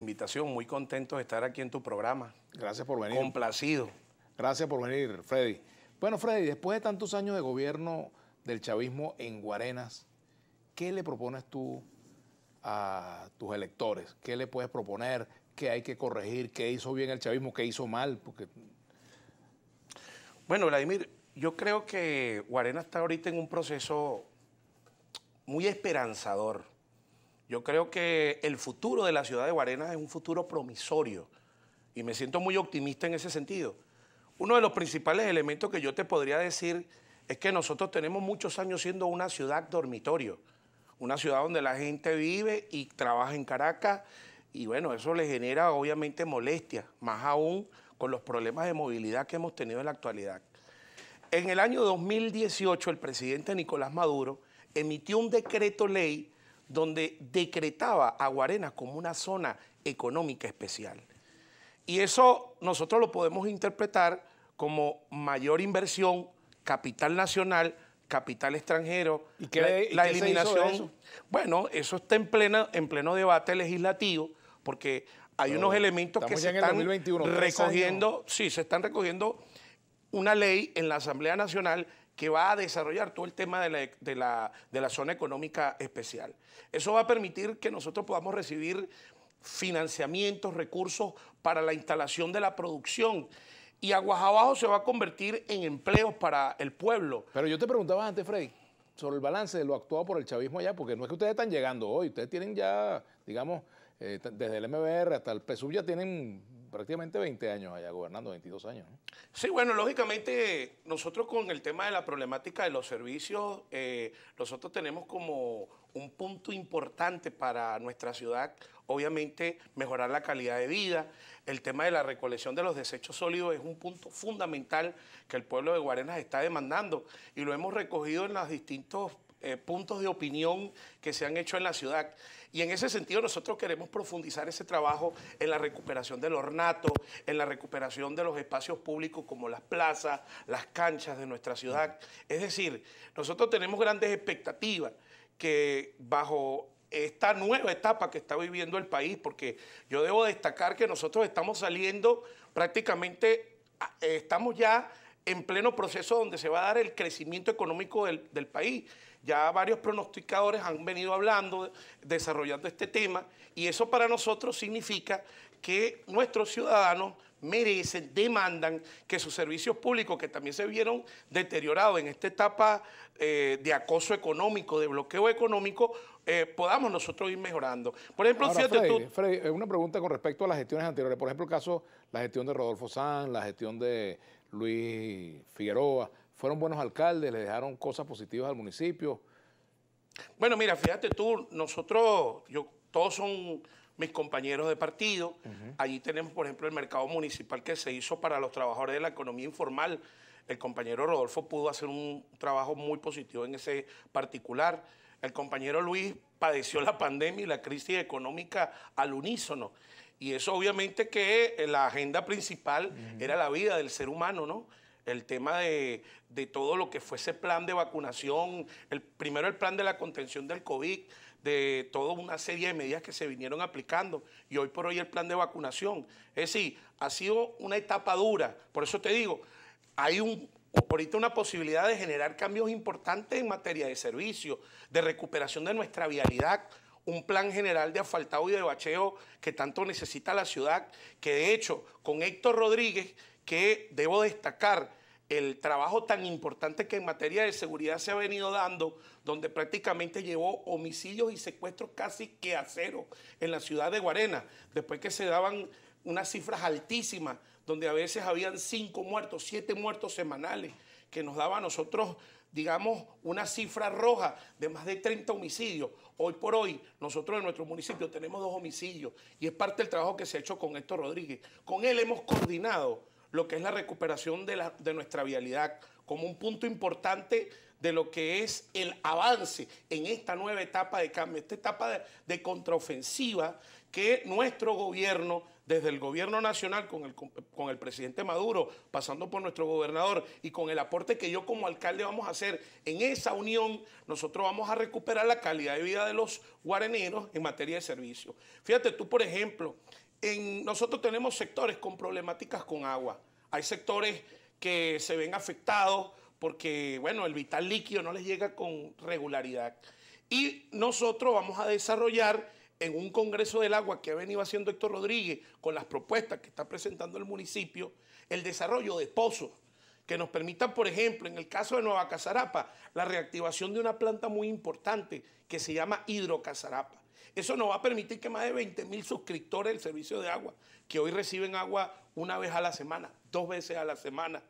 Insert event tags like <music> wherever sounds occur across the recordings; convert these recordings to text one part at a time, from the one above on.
invitación, muy contento de estar aquí en tu programa. Gracias por venir. Complacido. Gracias por venir, Freddy. Bueno, Freddy, después de tantos años de gobierno del chavismo en Guarenas, ¿qué le propones tú a tus electores? ¿Qué le puedes proponer? ¿Qué hay que corregir? ¿Qué hizo bien el chavismo? ¿Qué hizo mal? Porque... Bueno, Vladimir, yo creo que Guarenas está ahorita en un proceso muy esperanzador. Yo creo que el futuro de la ciudad de Guarenas es un futuro promisorio y me siento muy optimista en ese sentido. Uno de los principales elementos que yo te podría decir es que nosotros tenemos muchos años siendo una ciudad dormitorio, una ciudad donde la gente vive y trabaja en Caracas y bueno, eso le genera obviamente molestias, más aún con los problemas de movilidad que hemos tenido en la actualidad. En el año 2018 el presidente Nicolás Maduro emitió un decreto ley donde decretaba a Guarena como una zona económica especial. Y eso nosotros lo podemos interpretar como mayor inversión, capital nacional, capital extranjero, ¿Y qué, la, eliminación. Bueno, eso está en pleno, en pleno debate legislativo, porque hay unos elementos que se están recogiendo, sí, se están recogiendo una ley en la Asamblea Nacional que va a desarrollar todo el tema de la, zona económica especial. Eso va a permitir que nosotros podamos recibir financiamientos, recursos para la instalación de la producción y Aguas Abajo se va a convertir en empleos para el pueblo. Pero yo te preguntaba antes, Freddy, sobre el balance de lo actuado por el chavismo allá, porque no es que ustedes están llegando hoy, ustedes tienen ya, digamos, eh, desde el MBR hasta el PSU ya tienen prácticamente 20 años allá gobernando, 22 años. Sí, bueno, lógicamente nosotros con el tema de la problemática de los servicios, eh, nosotros tenemos como un punto importante para nuestra ciudad, obviamente mejorar la calidad de vida. El tema de la recolección de los desechos sólidos es un punto fundamental que el pueblo de Guarenas está demandando y lo hemos recogido en los distintos eh, puntos de opinión que se han hecho en la ciudad. Y en ese sentido nosotros queremos profundizar ese trabajo en la recuperación del ornato, en la recuperación de los espacios públicos como las plazas, las canchas de nuestra ciudad. Es decir, nosotros tenemos grandes expectativas que bajo esta nueva etapa que está viviendo el país, porque yo debo destacar que nosotros estamos saliendo prácticamente, eh, estamos ya en pleno proceso donde se va a dar el crecimiento económico del, del país. Ya varios pronosticadores han venido hablando, desarrollando este tema, y eso para nosotros significa que nuestros ciudadanos merecen, demandan que sus servicios públicos, que también se vieron deteriorados en esta etapa eh, de acoso económico, de bloqueo económico, eh, podamos nosotros ir mejorando. Por ejemplo, Ahora, eh, una pregunta con respecto a las gestiones anteriores. Por ejemplo, el caso, la gestión de Rodolfo Sanz, la gestión de Luis Figueroa fueron buenos alcaldes, le dejaron cosas positivas al municipio. Bueno, mira, fíjate tú, nosotros, yo, todos son mis compañeros de partido. Allí tenemos, por ejemplo, el mercado municipal que se hizo para los trabajadores de la economía informal. El compañero Rodolfo pudo hacer un trabajo muy positivo en ese particular. El compañero Luis padeció la pandemia y la crisis económica al unísono. Y eso obviamente que la agenda principal era la vida del ser humano, ¿no? el tema de, todo lo que fue ese plan de vacunación, el, primero el plan de la contención del COVID, de toda una serie de medidas que se vinieron aplicando y hoy por hoy el plan de vacunación. Es decir, ha sido una etapa dura, por eso te digo, hay un, ahorita una posibilidad de generar cambios importantes en materia de servicio, de recuperación de nuestra vialidad, un plan general de asfaltado y de bacheo que tanto necesita la ciudad, que de hecho con Héctor Rodríguez, que debo destacar el trabajo tan importante que en materia de seguridad se ha venido dando, donde prácticamente llevó homicidios y secuestros casi que a cero en la ciudad de Guarena, después que se daban unas cifras altísimas, donde a veces habían cinco muertos, siete muertos semanales, que nos daba a nosotros, digamos, una cifra roja de más de 30 homicidios. Hoy por hoy, nosotros en nuestro municipio tenemos dos homicidios y es parte del trabajo que se ha hecho con Héctor Rodríguez. Con él hemos coordinado lo que es la recuperación de, la, de nuestra vialidad como un punto importante de lo que es el avance en esta nueva etapa de cambio, esta etapa de, contraofensiva que nuestro gobierno, desde el gobierno nacional, con el, con el, presidente Maduro, pasando por nuestro gobernador y con el aporte que yo como alcalde vamos a hacer en esa unión, nosotros vamos a recuperar la calidad de vida de los guaraneros en materia de servicio. Fíjate tú, por ejemplo, nosotros tenemos sectores con problemáticas con agua. Hay sectores que se ven afectados porque, bueno, el vital líquido no les llega con regularidad. Y nosotros vamos a desarrollar en un Congreso del Agua que ha venido haciendo Héctor Rodríguez con las propuestas que está presentando el municipio, el desarrollo de pozos que nos permitan, por ejemplo, en el caso de Nueva Casarapa, la reactivación de una planta muy importante que se llama Hidrocasarapa. Eso nos va a permitir que más de 20 mil suscriptores del servicio de agua, que hoy reciben agua una vez a la semana, dos veces a la semana,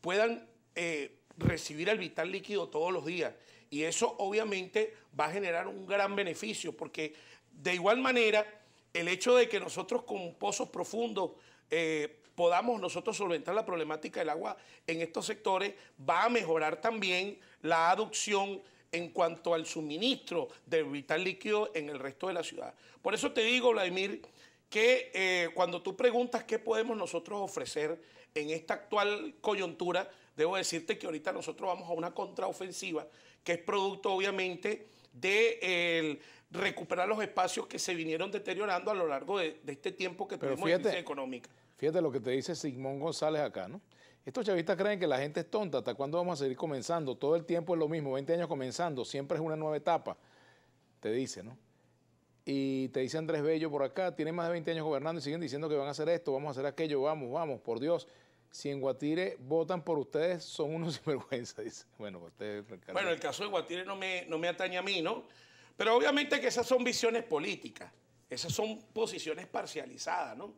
puedan eh, recibir el vital líquido todos los días. Y eso obviamente va a generar un gran beneficio, porque de igual manera, el hecho de que nosotros con pozos profundos eh, podamos nosotros solventar la problemática del agua en estos sectores va a mejorar también la aducción en cuanto al suministro de vital líquido en el resto de la ciudad. Por eso te digo, Vladimir, que eh, cuando tú preguntas qué podemos nosotros ofrecer en esta actual coyuntura, debo decirte que ahorita nosotros vamos a una contraofensiva que es producto obviamente de recuperar los espacios que se vinieron deteriorando a lo largo de, este tiempo que tenemos tuvimos la crisis económica. Fíjate lo que te dice Simón González acá, ¿no? Estos chavistas creen que la gente es tonta, ¿hasta cuándo vamos a seguir comenzando? Todo el tiempo es lo mismo, 20 años comenzando, siempre es una nueva etapa, te dice, ¿no? Y te dice Andrés Bello por acá, tiene más de 20 años gobernando y siguen diciendo que van a hacer esto, vamos a hacer aquello, vamos, vamos, por Dios. Si en Guatire votan por ustedes, son unos <laughs> sinvergüenza, dice. Bueno, pues Bueno, el caso de Guatire no me, no me atañe a mí, ¿no? Pero obviamente que esas son visiones políticas, esas son posiciones parcializadas, ¿no?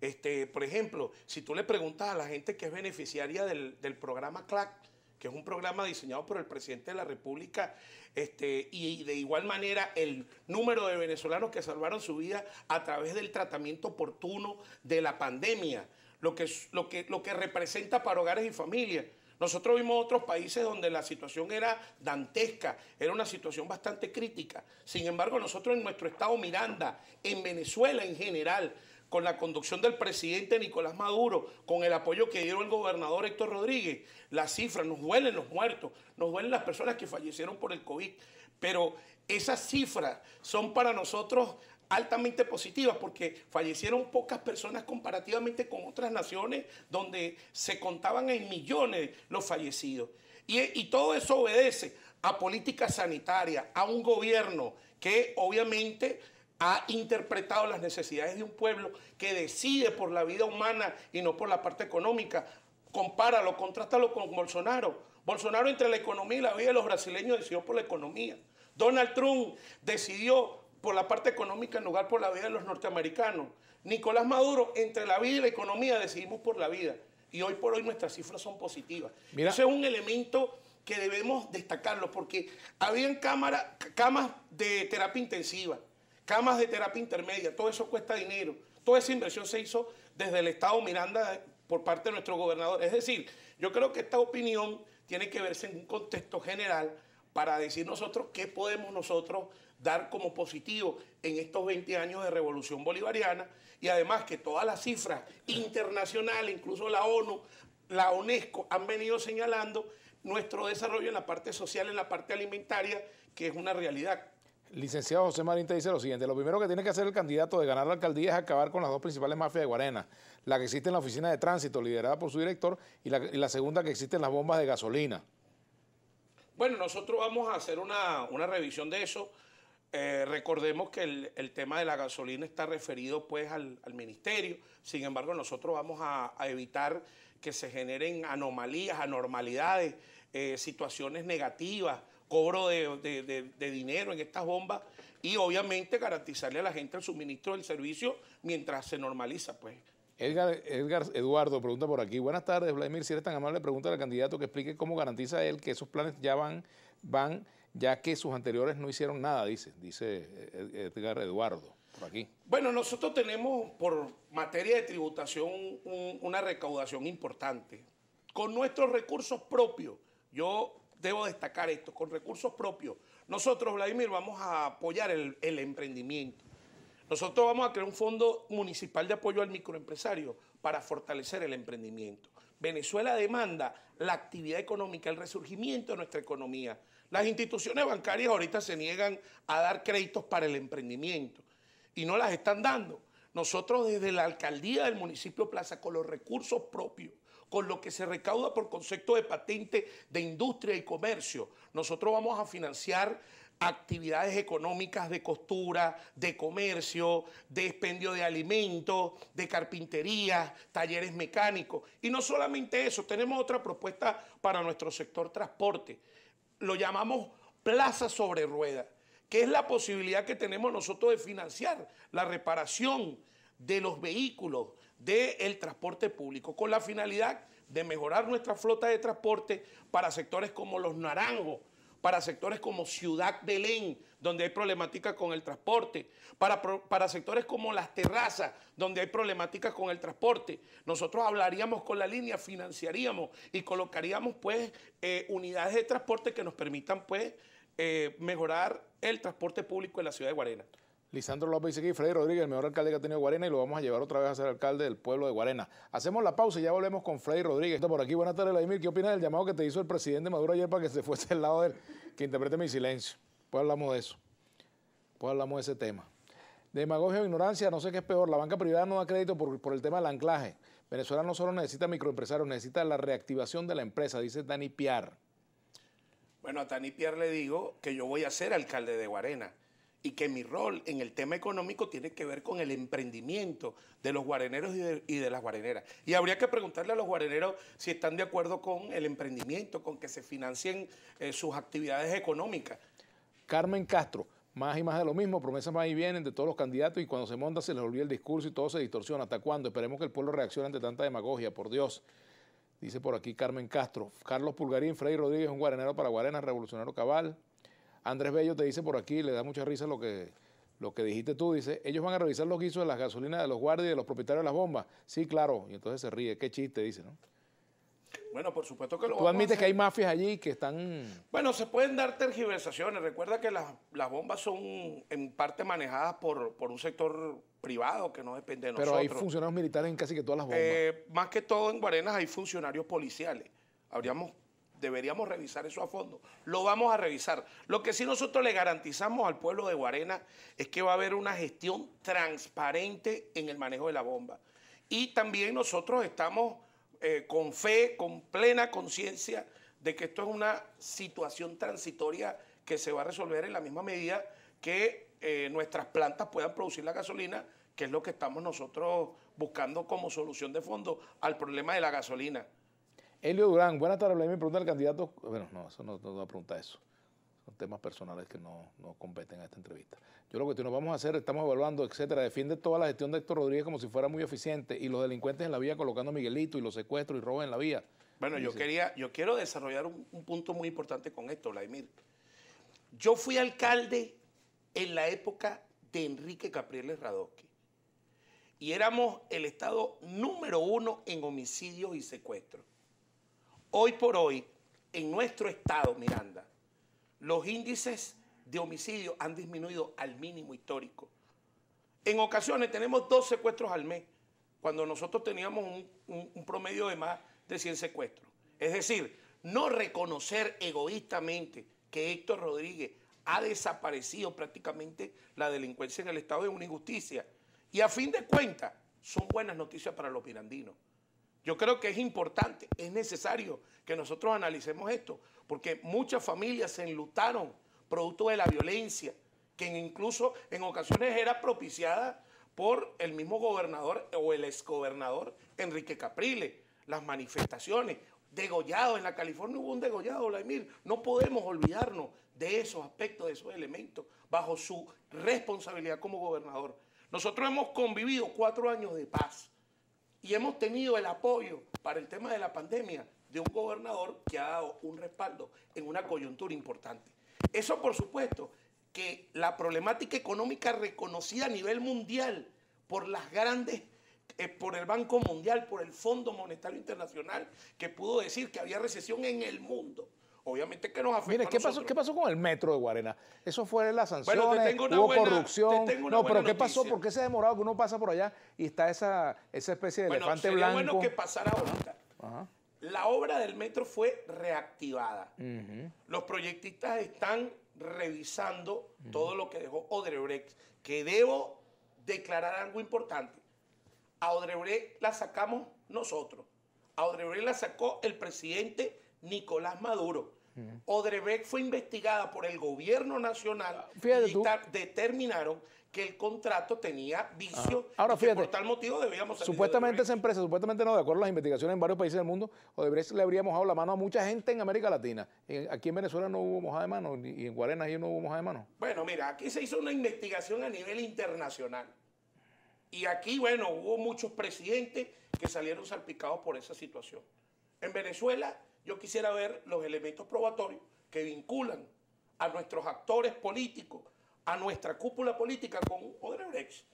Este, por ejemplo, si tú le preguntas a la gente que es beneficiaria del, programa CLAC, que es un programa diseñado por el presidente de la República, este, y de igual manera el número de venezolanos que salvaron su vida a través del tratamiento oportuno de la pandemia, lo que, lo que, lo que representa para hogares y familias. Nosotros vimos otros países donde la situación era dantesca, era una situación bastante crítica. Sin embargo, nosotros en nuestro estado Miranda, en Venezuela en general, con la conducción del presidente Nicolás Maduro, con el apoyo que dieron el gobernador Héctor Rodríguez, las cifras, nos duelen los muertos, nos duelen las personas que fallecieron por el COVID, pero esas cifras son para nosotros altamente positivas porque fallecieron pocas personas comparativamente con otras naciones donde se contaban en millones los fallecidos. Y, y, todo eso obedece a política sanitaria, a un gobierno que obviamente ha interpretado las necesidades de un pueblo que decide por la vida humana y no por la parte económica. Compáralo, contrátalo con Bolsonaro. Bolsonaro entre la economía y la vida de los brasileños decidió por la economía. Donald Trump decidió por la parte económica en lugar por la vida de los norteamericanos. Nicolás Maduro entre la vida y la economía decidimos por la vida. Y hoy por hoy nuestras cifras son positivas. Ese es un elemento que debemos destacarlo porque habían camas de terapia intensiva camas de terapia intermedia, todo eso cuesta dinero. Toda esa inversión se hizo desde el Estado Miranda eh, por parte de nuestro gobernador. Es decir, yo creo que esta opinión tiene que verse en un contexto general para decir nosotros qué podemos nosotros dar como positivo en estos 20 años de revolución bolivariana y además que todas las cifras internacionales, incluso la ONU, la UNESCO, han venido señalando nuestro desarrollo en la parte social, en la parte alimentaria, que es una realidad. Licenciado José Marín te dice lo siguiente, lo primero que tiene que hacer el candidato de ganar la alcaldía es acabar con las dos principales mafias de Guarena, la que existe en la oficina de tránsito liderada por su director y la, segunda que existe en las bombas de gasolina. Bueno, nosotros vamos a hacer una, revisión de eso. Eh, recordemos que el, tema de la gasolina está referido pues al, ministerio, sin embargo nosotros vamos a, evitar que se generen anomalías, anormalidades, eh, situaciones negativas cobro de, dinero en estas bombas y obviamente garantizarle a la gente el suministro del servicio mientras se normaliza, pues. Edgar, Edgar Eduardo pregunta por aquí. Buenas tardes, Vladimir. Si eres tan amable, pregunta al candidato que explique cómo garantiza él que esos planes ya van, van, ya que sus anteriores no hicieron nada, dice, dice eh, Edgar Eduardo. Por aquí. Bueno, nosotros tenemos por materia de tributación una recaudación importante. Con nuestros recursos propios, yo debo destacar esto, con recursos propios, nosotros, Vladimir, vamos a apoyar el, emprendimiento. Nosotros vamos a crear un fondo municipal de apoyo al microempresario para fortalecer el emprendimiento. Venezuela demanda la actividad económica, el resurgimiento de nuestra economía. Las instituciones bancarias ahorita se niegan a dar créditos para el emprendimiento y no las están dando. Nosotros desde la alcaldía del municipio Plaza, con los recursos propios, con lo que se recauda por concepto de patente de industria y comercio, nosotros vamos a financiar actividades económicas de costura, de comercio, de expendio de alimentos, de carpintería, talleres mecánicos. Y no solamente eso, tenemos otra propuesta para nuestro sector transporte. Lo llamamos plaza sobre ruedas, que es la posibilidad que tenemos nosotros de financiar la reparación de los vehículos del transporte público con la finalidad de mejorar nuestra flota de transporte para sectores como Los Naranjos, para sectores como Ciudad Belén, donde hay problemática con el transporte, para, sectores como Las Terrazas, donde hay problemática con el transporte. Nosotros hablaríamos con la línea, financiaríamos y colocaríamos pues eh, unidades de transporte que nos permitan pues eh, mejorar el transporte público en la ciudad de Guarena. Lisandro López dice aquí, Freddy Rodríguez, el mejor alcalde que ha tenido Guarena, y lo vamos a llevar otra vez a ser alcalde del pueblo de Guarena. Hacemos la pausa y ya volvemos con Freddy Rodríguez. Por aquí, buenas tardes, Vladimir. ¿Qué opinas del llamado que te hizo el presidente Maduro ayer para que se fuese al lado de él? Que interprete mi silencio. Pues hablamos de eso. Pues hablamos de ese tema. Demagogia o ignorancia, no sé qué es peor. La banca privada no da crédito por, por el tema del anclaje. Venezuela no solo necesita microempresarios, necesita la reactivación de la empresa, dice Dani Piar. Bueno, a Dani Piar le digo que yo voy a ser alcalde de Guarena y que mi rol en el tema económico tiene que ver con el emprendimiento de los guareneros y de, las guareneras. Y habría que preguntarle a los guareneros si están de acuerdo con el emprendimiento, con que se financien eh, sus actividades económicas. Carmen Castro, más y más de lo mismo, promesas más y vienen de todos los candidatos y cuando se monta se les olvida el discurso y todo se distorsiona. ¿Hasta cuándo? Esperemos que el pueblo reaccione ante tanta demagogia, por Dios. Dice por aquí Carmen Castro, Carlos Pulgarín, Frei Rodríguez, un guarenero para Guarena, revolucionario cabal. Andrés Bello te dice por aquí, le da mucha risa lo que, lo que dijiste tú, dice, ellos van a revisar los guisos de las gasolinas de los guardias y de los propietarios de las bombas. Sí, claro. Y entonces se ríe, qué chiste, dice, ¿no? Bueno, por supuesto que lo Tú admites que hay mafias allí que están... Bueno, se pueden dar tergiversaciones. Recuerda que las, bombas son en parte manejadas por, por un sector privado que no depende de nosotros. Pero hay funcionarios militares en casi que todas las bombas. Eh, más que todo en Guarenas hay funcionarios policiales. Habríamos deberíamos revisar eso a fondo. Lo vamos a revisar. Lo que sí nosotros le garantizamos al pueblo de Guarena es que va a haber una gestión transparente en el manejo de la bomba. Y también nosotros estamos eh, con fe, con plena conciencia de que esto es una situación transitoria que se va a resolver en la misma medida que eh, nuestras plantas puedan producir la gasolina, que es lo que estamos nosotros buscando como solución de fondo al problema de la gasolina. Elio Durán, buenas tardes, Vladimir. Pregunta al candidato. Bueno, no, eso no, no, no pregunta eso. Son temas personales que no, no competen a esta entrevista. Yo lo que nos vamos a hacer, estamos evaluando, etcétera. Defiende toda la gestión de Héctor Rodríguez como si fuera muy eficiente y los delincuentes en la vía colocando Miguelito y los secuestros y robos en la vía. Bueno, yo quería, yo quiero desarrollar un, punto muy importante con esto, Vladimir. Yo fui alcalde en la época de Enrique Capriles Radoque y éramos el estado número uno en homicidios y secuestros. Hoy por hoy, en nuestro estado, Miranda, los índices de homicidio han disminuido al mínimo histórico. En ocasiones tenemos dos secuestros al mes, cuando nosotros teníamos un, promedio de más de 100 secuestros. Es decir, no reconocer egoístamente que Héctor Rodríguez ha desaparecido prácticamente la delincuencia en el Estado es una injusticia. Y a fin de cuentas, son buenas noticias para los mirandinos. Yo creo que es importante, es necesario que nosotros analicemos esto, porque muchas familias se enlutaron producto de la violencia, que incluso en ocasiones era propiciada por el mismo gobernador o el exgobernador Enrique Capriles. las manifestaciones, degollado en la California hubo un degollado, Vladimir. No podemos olvidarnos de esos aspectos, de esos elementos, bajo su responsabilidad como gobernador. Nosotros hemos convivido cuatro años de paz y hemos tenido el apoyo para el tema de la pandemia de un gobernador que ha dado un respaldo en una coyuntura importante. Eso, por supuesto, que la problemática económica reconocida a nivel mundial por las grandes, eh, por el Banco Mundial, por el Fondo Monetario Internacional, que pudo decir que había recesión en el mundo obviamente que nos afecta. Mire, ¿qué, pasó, ¿qué pasó con el metro de Guarena? Eso fue la sanción, bueno, hubo corrupción. no, pero ¿qué pasó? ¿Por qué se ha demorado que uno pasa por allá y está esa, esa especie de elefante blanco? bueno que pasara ahora? La obra del metro fue reactivada. Los proyectistas están revisando todo lo que dejó Odebrecht, que debo declarar algo importante. A Odebrecht la sacamos nosotros. A Odebrecht la sacó el presidente Nicolás Maduro. Odebrecht fue investigada por el gobierno nacional y determinaron que el contrato tenía vicio... Ahora por tal motivo debíamos Supuestamente esa empresa, supuestamente no, de acuerdo a las investigaciones en varios países del mundo, Odebrecht le habría mojado la mano a mucha gente en América Latina. Eh, aquí en Venezuela no hubo mojada de mano y en Guarena no hubo mojada de mano. Bueno, mira, aquí se hizo una investigación a nivel internacional. Y aquí, bueno, hubo muchos presidentes que salieron salpicados por esa situación. En Venezuela yo quisiera ver los elementos probatorios que vinculan a nuestros actores políticos, a nuestra cúpula política con Odebrecht.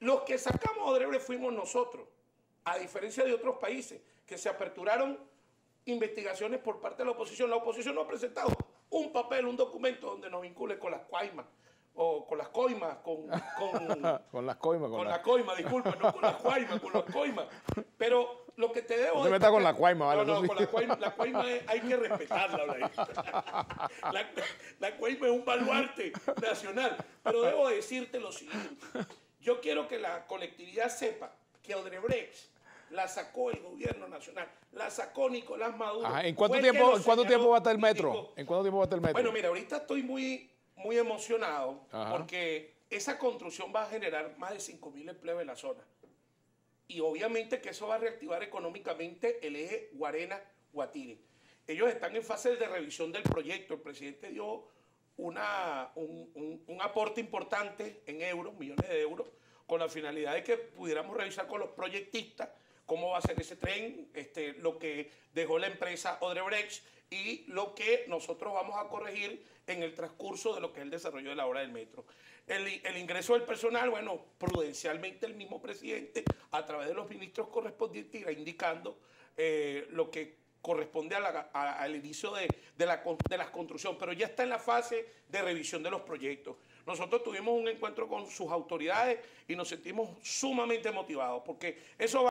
Los que sacamos Odebrecht fuimos nosotros, a diferencia de otros países que se aperturaron investigaciones por parte de la oposición. La oposición no ha presentado un papel, un documento donde nos vincule con las coimas, o con las coimas, con... Con, las <laughs> coimas. Con, las coimas, disculpen no con las coimas, con las coimas. <laughs> Pero lo que te debo. No te metas con la cuaima, ¿vale? No, no, con la cuaima, la cuaima hay que respetarla, <laughs> la, la cuaima es un baluarte nacional. Pero debo decirte lo siguiente. Yo quiero que la colectividad sepa que Odebrecht la sacó el gobierno nacional, la sacó Nicolás Maduro. ¿En cuánto, tiempo, va a estar el metro? ¿En cuánto tiempo va a estar el metro? Bueno, mira, ahorita estoy muy, muy emocionado porque esa construcción va a generar más de 5.000 empleos en la zona y obviamente que eso va a reactivar económicamente el eje Guarena-Guatire. Ellos están en fase de revisión del proyecto. El presidente dio una, un, un, aporte importante en euros, millones de euros, con la finalidad de que pudiéramos revisar con los proyectistas cómo va a ser ese tren, este, lo que dejó la empresa Odebrecht y lo que nosotros vamos a corregir en el transcurso de lo que es el desarrollo de la obra del metro. El, ingreso del personal, bueno, prudencialmente el mismo presidente, a través de los ministros correspondientes, irá indicando eh, lo que corresponde al inicio de, la, de construcción, pero ya está en la fase de revisión de los proyectos. Nosotros tuvimos un encuentro con sus autoridades y nos sentimos sumamente motivados, porque eso